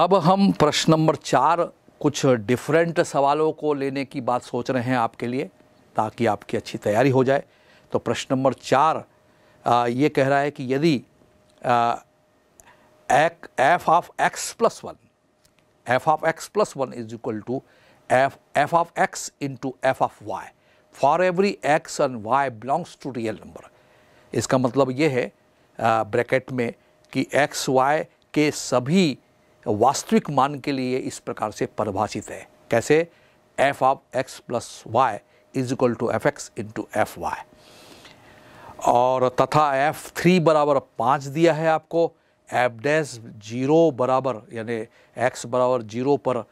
अब हम प्रश्न नंबर चार कुछ डिफरेंट सवालों को लेने की बात सोच रहे हैं आपके लिए ताकि आपकी अच्छी तैयारी हो जाए तो प्रश्न नंबर चार आ, ये कह रहा है कि यदि f of x plus one f of x plus one is equal to f f of x into f of y for every x and y belongs to real number इसका मतलब ये है ब्रैकेट में कि x Y के सभी वास्तविक मान के लिए इस प्रकार से परिभाषित है कैसे f of x plus y is equal to f x into f y और तथा एफ थ्री बराबर पाँच दिया है आपको एफ डैस जीरो बराबर यानी एक्स बराबर जीरो पर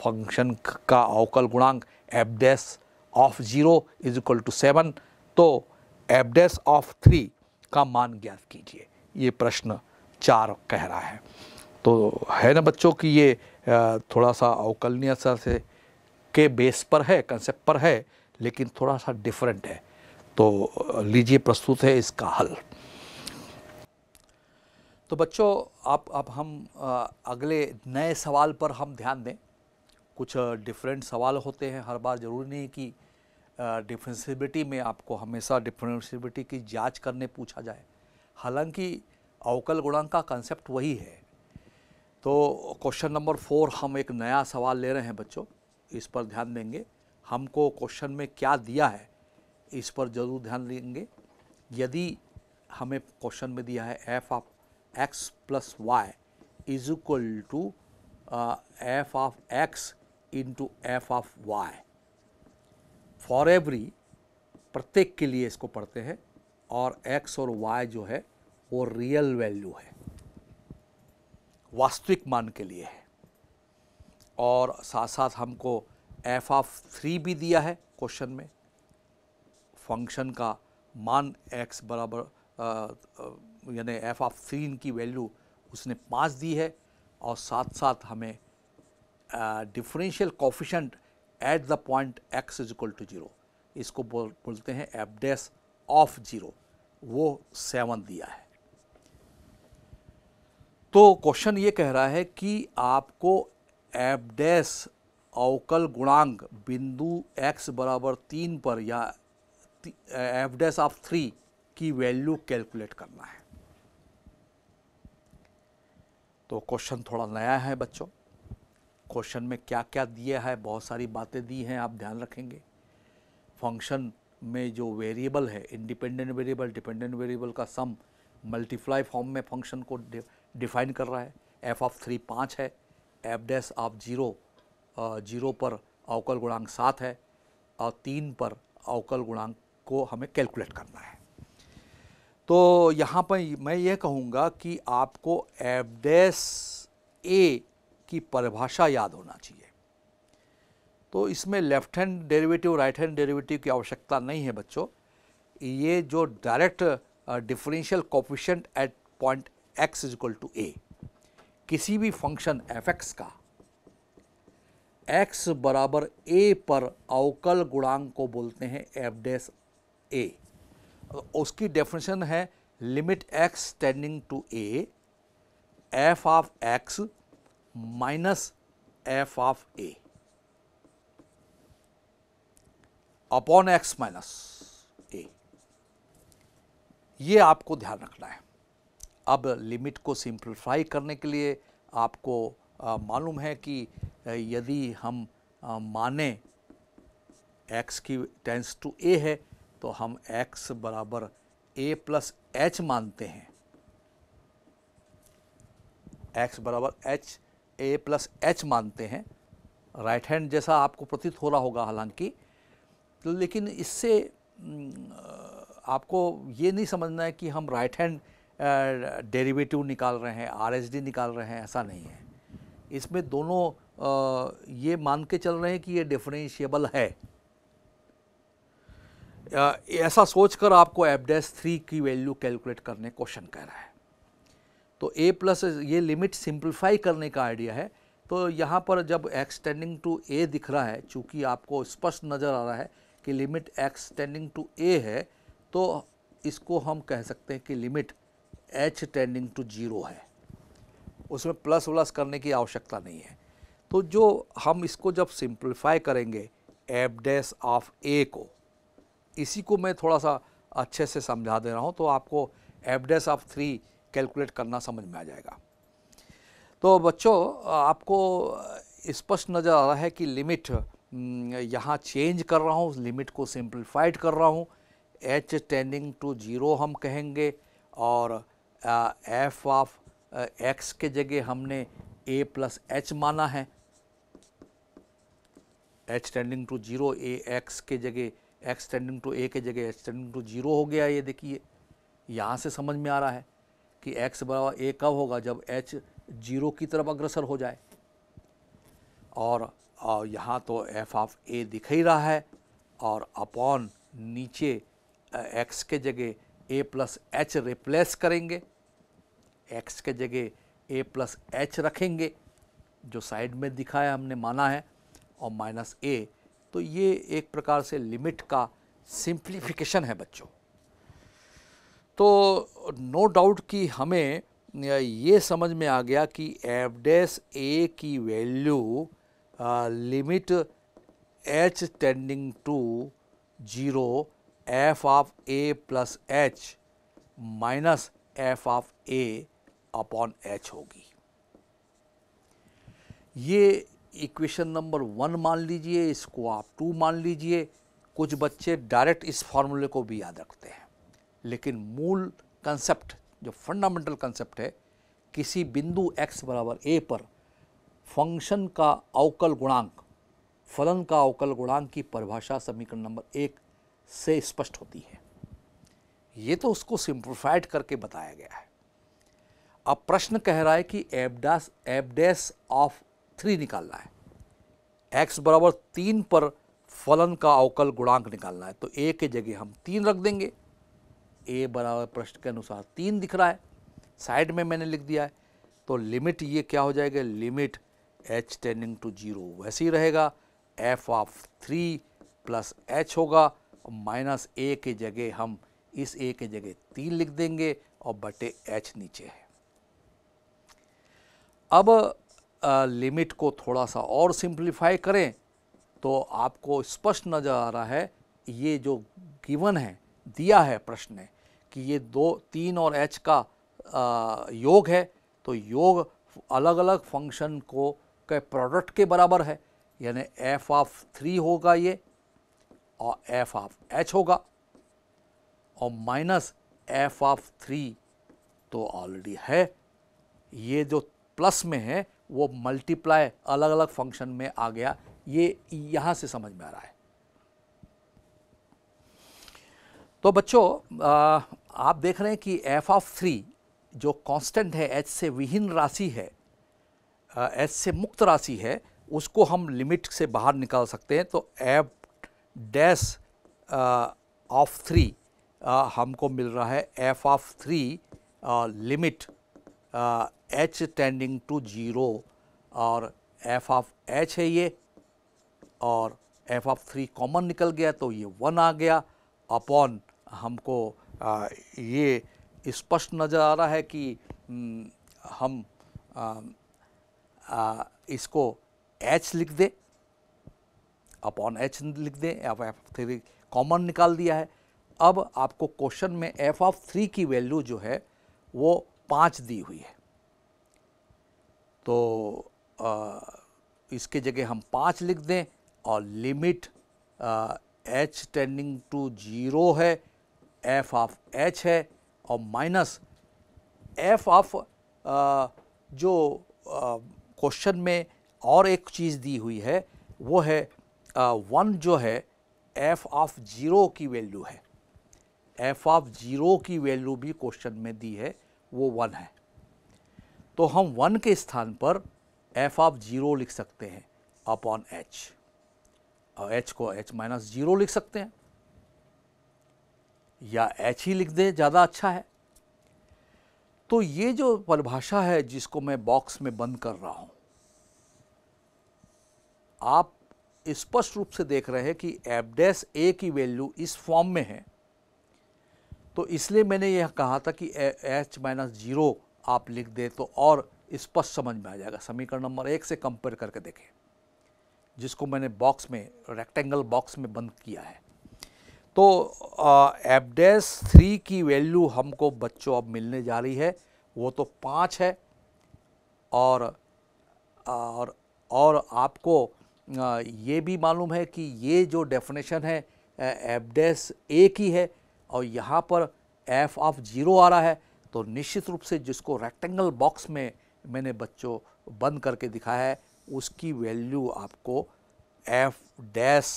फंक्शन का अवकल गुणांक f dash of zero is equal to seven तो एफ डैस ऑफ थ्री का मान ज्ञात कीजिए ये प्रश्न चार कह रहा है तो है ना बच्चों की ये थोड़ा सा अवकलनीय से के बेस पर है कंसेप्ट पर है लेकिन थोड़ा सा डिफरेंट है तो लीजिए प्रस्तुत है इसका हल तो बच्चों आप अब हम अगले नए सवाल पर हम ध्यान दें कुछ डिफरेंट सवाल होते हैं हर बार ज़रूरी नहीं कि डिफेंसिबिलिटी में आपको हमेशा डिफेंसिबिलिटी की जांच करने पूछा जाए हालांकि अवकल गुणांक का कंसेप्ट वही है तो क्वेश्चन नंबर फोर हम एक नया सवाल ले रहे हैं बच्चों इस पर ध्यान देंगे हमको क्वेश्चन में क्या दिया है इस पर ज़रूर ध्यान देंगे यदि हमें क्वेश्चन में दिया है f of x plus y is equal to f of x into f of y for every प्रत्येक के लिए इसको पढ़ते हैं और एक्स और वाई जो है वो रियल वैल्यू है वास्तविक मान के लिए है और साथ साथ हमको एफ ऑफ थ्री भी दिया है क्वेश्चन में फंक्शन का मान एक्स बराबर यानी एफ ऑफ थ्री इनकी वैल्यू उसने पाँच दी है और साथ साथ हमें differential coefficient at the point x is equal to zero इसको बोल बोलते हैं एफ डेस ऑफ ज़ीरो वो सेवन दिया है तो क्वेश्चन ये कह रहा है कि आपको एबडेस अवकल गुणांक बिंदु एक्स बराबर तीन पर या एफडेस ऑफ थ्री की वैल्यू कैलकुलेट करना है तो क्वेश्चन थोड़ा नया है बच्चों क्वेश्चन में क्या क्या दिया है बहुत सारी बातें दी हैं आप ध्यान रखेंगे फंक्शन में जो वेरिएबल है इंडिपेंडेंट वेरिएबल डिपेंडेंट वेरिएबल का सम मल्टीप्लाई फॉर्म में फंक्शन को डिफाइन कर रहा है एफ ऑफ थ्री पाँच है f dash of zero zero पर अवकल गुणांक सात है और तीन पर अवकल गुणांक को हमें कैलकुलेट करना है तो यहाँ पर मैं ये कहूँगा कि आपको एफ डैस ए की परिभाषा याद होना चाहिए तो इसमें left hand derivative right hand derivative की आवश्यकता नहीं है बच्चों ये जो direct differential coefficient at point x is equal to a किसी भी फंक्शन एफ एक्स का x बराबर ए पर अवकल गुणांक को बोलते हैं एफ डेस ए उसकी डेफिनेशन है limit x tending to a f of x minus f of a upon x minus a ये आपको ध्यान रखना है अब लिमिट को सिंप्लीफाई करने के लिए आपको मालूम है कि यदि हम माने x की टेंस टू a है तो हम x बराबर a प्लस एच मानते हैं x बराबर h a प्लस एच मानते हैं राइट हैंड जैसा आपको प्रतीत हो रहा होगा हालांकि तो लेकिन इससे आपको ये नहीं समझना है कि हम राइट हैंड डेरिवेटिव निकाल रहे हैं आरएसडी निकाल रहे हैं ऐसा नहीं है इसमें दोनों आ, ये मान के चल रहे हैं कि ये डिफरेंशियबल है ऐसा सोचकर आपको एपडेस थ्री की वैल्यू कैलकुलेट करने क्वेश्चन कह रहा है तो ए प्लस ये लिमिट सिंप्लीफाई करने का आइडिया है तो यहाँ पर जब एक्स टेंडिंग टू ए दिख रहा है चूँकि आपको स्पष्ट नज़र आ रहा है कि limit x tending to a है तो इसको हम कह सकते हैं कि limit h tending to zero है उसमें प्लस व्लस करने की आवश्यकता नहीं है तो जो हम इसको जब सिंप्लीफाई करेंगे एबडेस ऑफ ए को इसी को मैं थोड़ा सा अच्छे से समझा दे रहा हूँ तो आपको एबडेस ऑफ थ्री कैलकुलेट करना समझ में आ जाएगा तो बच्चों आपको स्पष्ट नज़र आ रहा है कि लिमिट यहाँ चेंज कर रहा हूँ लिमिट को सिंप्लीफाइड कर रहा हूँ एच टेंडिंग टू ज़ीरो हम कहेंगे और एफ ऑफ एक्स के जगह हमने ए प्लस एच माना है h tending to zero a x के जगह एक्स टेंडिंग टू ए के जगह एच टेंडिंग टू जीरो हो गया ये देखिए यहाँ से समझ में आ रहा है कि एक्स बराबर ए कब होगा जब एच जीरो की तरफ अग्रसर हो जाए और, और यहाँ तो एफ ऑफ ए दिख ही रहा है और अपॉन नीचे एक्स के जगह ए प्लस एच रिप्लेस करेंगे एक्स के जगह ए प्लस एच रखेंगे जो साइड में दिखाया हमने माना है और माइनस ए तो ये एक प्रकार से लिमिट का सिंप्लीफिकेशन है बच्चों तो नो no डाउट कि हमें ये समझ में आ गया कि एफ डेस ए की value limit h tending to zero f of a plus h minus f of a upon h होगी ये इक्वेशन नंबर वन मान लीजिए इसको आप टू मान लीजिए कुछ बच्चे डायरेक्ट इस फॉर्मूले को भी याद रखते हैं लेकिन मूल कंसेप्ट जो फंडामेंटल कंसेप्ट है किसी बिंदु x बराबर ए पर फंक्शन का अवकल गुणांक फलन का अवकल गुणांक की परिभाषा समीकरण नंबर एक से स्पष्ट होती है ये तो उसको सिंप्लीफाइड करके बताया गया है अब प्रश्न कह रहा है कि एबडास एबडेस ऑफ थ्री निकालना है एक्स बराबर तीन पर फलन का अवकल गुणांक निकालना है तो ए के जगह हम तीन रख देंगे ए बराबर प्रश्न के अनुसार तीन दिख रहा है साइड में मैंने लिख दिया है तो लिमिट ये क्या हो जाएगा limit h tending to zero वैसे ही रहेगा f of three plus h होगा माइनस ए के जगह हम इस ए के जगह तीन लिख देंगे और बटे एच नीचे है अब आ, लिमिट को थोड़ा सा और सिंप्लीफाई करें तो आपको स्पष्ट नज़र आ रहा है ये जो गिवन है दिया है प्रश्न ने कि ये दो तीन और एच का आ, योग है तो योग अलग अलग फंक्शन को के प्रोडक्ट के बराबर है यानी एफ ऑफ थ्री होगा ये और एफ ऑफ एच होगा और माइनस एफ ऑफ थ्री तो ऑलरेडी है ये जो प्लस में है वो मल्टीप्लाई अलग अलग फंक्शन में आ गया ये यहां से समझ में आ रहा है तो बच्चों आप देख रहे हैं कि एफ ऑफ थ्री जो कांस्टेंट है एच से विहीन राशि है एच से मुक्त राशि है उसको हम लिमिट से बाहर निकाल सकते हैं तो एफ डैश ऑफ थ्री हमको मिल रहा है f of three limit h tending to zero और एफ ऑफ एच है ये और एफ ऑफ थ्री कॉमन निकल गया तो ये वन आ गया अपॉन हमको आ, ये स्पष्ट नज़र आ रहा है कि हम आ, आ, इसको एच लिख दें अपॉन एच लिख दें एफ एफ थ्री कॉमन निकाल दिया है अब आपको क्वेश्चन में एफ ऑफ थ्री की वैल्यू जो है वो पाँच दी हुई है तो आ, इसके जगह हम पाँच लिख दें और limit h tending to zero है एफ ऑफ एच है और माइनस एफ ऑफ जो क्वेश्चन में और एक चीज़ दी हुई है वो है वन जो है एफ ऑफ ज़ीरो की वैल्यू है एफ ऑफ ज़ीरो की वैल्यू भी क्वेश्चन में दी है वो वन है तो हम वन के स्थान पर एफ ऑफ ज़ीरो लिख सकते हैं अपॉन एच और एच को एच माइनस ज़ीरो लिख सकते हैं या एच ही लिख दें ज़्यादा अच्छा है तो ये जो परिभाषा है जिसको मैं बॉक्स में बंद कर रहा हूँ आप स्पष्ट रूप से देख रहे हैं कि एफडेस ए की वैल्यू इस फॉर्म में है तो इसलिए मैंने यह कहा था कि एच माइनस जीरो आप लिख दें तो और स्पष्ट समझ में आ जाएगा समीकरण नंबर एक से कंपेयर करके देखें जिसको मैंने बॉक्स में रेक्टेंगल बॉक्स में बंद किया है तो एफ डैस थ्री की वैल्यू हमको बच्चों अब मिलने जा रही है वो तो पाँच है और और और आपको आ, ये भी मालूम है कि ये जो डेफिनेशन है एफ डैस ए की है और यहाँ पर एफ ऑफ ज़ीरो आ रहा है तो निश्चित रूप से जिसको रेक्टेंगल बॉक्स में मैंने बच्चों बंद करके दिखाया है उसकी वैल्यू आपको एफ डैश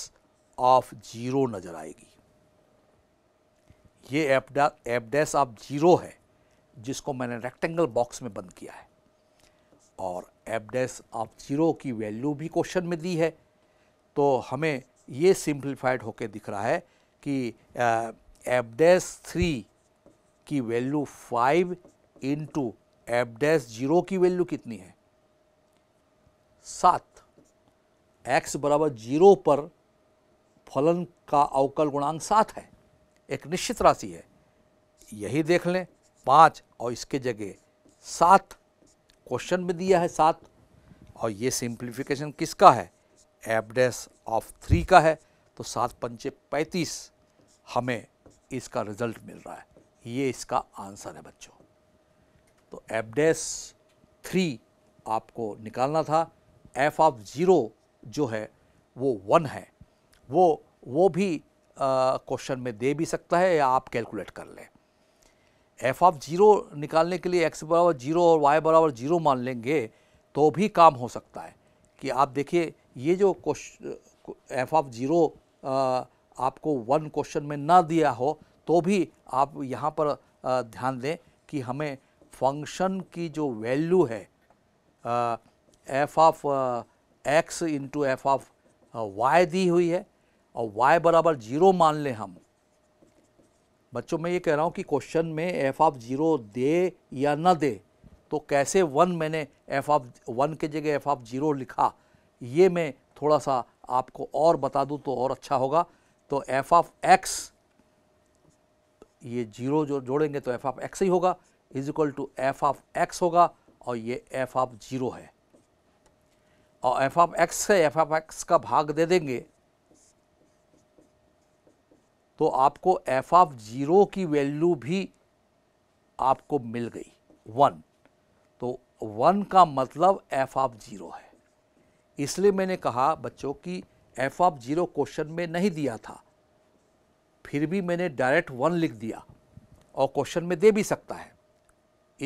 ऑफ ज़ीरो नज़र आएगी ये एफ डा एफ डैश ऑफ ज़ीरो है जिसको मैंने रेक्टेंगल बॉक्स में बंद किया है और एफ डैश ऑफ ज़ीरो की वैल्यू भी क्वेश्चन में दी है तो हमें ये सिंप्लीफाइड होकर दिख रहा है कि एफ डैश थ्री की value five into f dash zero की वैल्यू कितनी है सात एक्स बराबर जीरो पर फलन का अवकल गुणांक सात है एक निश्चित राशि है यही देख लें पाँच और इसके जगह सात क्वेश्चन में दिया है सात और ये सिंप्लीफिकेशन किसका है एफ डैश ऑफ थ्री का है तो सात पंचे पैंतीस हमें इसका रिज़ल्ट मिल रहा है ये इसका आंसर है बच्चों तो एफ थ्री आपको निकालना था एफ ऑफ ज़ीरो जो है वो वन है वो वो भी क्वेश्चन में दे भी सकता है या आप कैलकुलेट कर लें एफ ऑफ ज़ीरो निकालने के लिए एक्स बराबर ज़ीरो और वाई बराबर ज़ीरो मान लेंगे तो भी काम हो सकता है कि आप देखिए ये जो क्वेश्चन एफ ऑफ ज़ीरो आपको वन क्वेश्चन में ना दिया हो तो भी आप यहाँ पर ध्यान दें कि हमें फंक्शन की जो वैल्यू है f of x into f of y दी हुई है और वाई बराबर जीरो मान लें हम बच्चों मैं ये कह रहा हूँ कि क्वेश्चन में एफ ऑफ ज़ीरो दे या ना दे तो कैसे वन मैंने एफ ऑफ वन के जगह एफ ऑफ ज़ीरो लिखा ये मैं थोड़ा सा आपको और बता दूँ तो और अच्छा होगा तो एफ ऑफ एक्स ये जीरो जो जोड़ेंगे तो एफ ऑफ एक्स ही होगा is equal to f of x होगा और ये एफ ऑफ जीरो है और एफ ऑफ एक्स से एफ ऑफ एक्स का भाग दे देंगे तो आपको एफ ऑफ जीरो की वैल्यू भी आपको मिल गई वन तो वन का मतलब एफ ऑफ जीरो है इसलिए मैंने कहा बच्चों की एफ ऑफ जीरो क्वेश्चन में नहीं दिया था फिर भी मैंने डायरेक्ट वन लिख दिया और क्वेश्चन में दे भी सकता है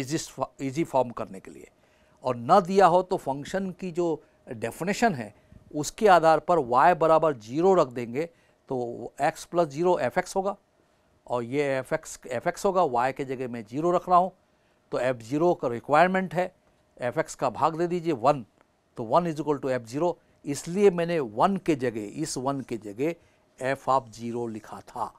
इजी इजी फॉर्म करने के लिए और ना दिया हो तो फंक्शन की जो डेफिनेशन है उसके आधार पर y बराबर जीरो रख देंगे तो x plus zero f x होगा और ये एफ एक्स एफ एक्स होगा y के जगह मैं जीरो रख रहा हूँ तो एफ जीरो का रिक्वायरमेंट है एफ एक्स का भाग दे दीजिए वन तो one is equal to f zero इसलिए मैंने वन के जगह इस वन के जगह एफ ऑफ ज़ीरो लिखा था